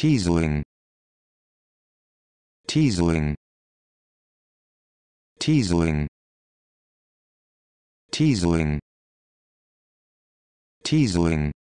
teasling teasling teasling teasling teasling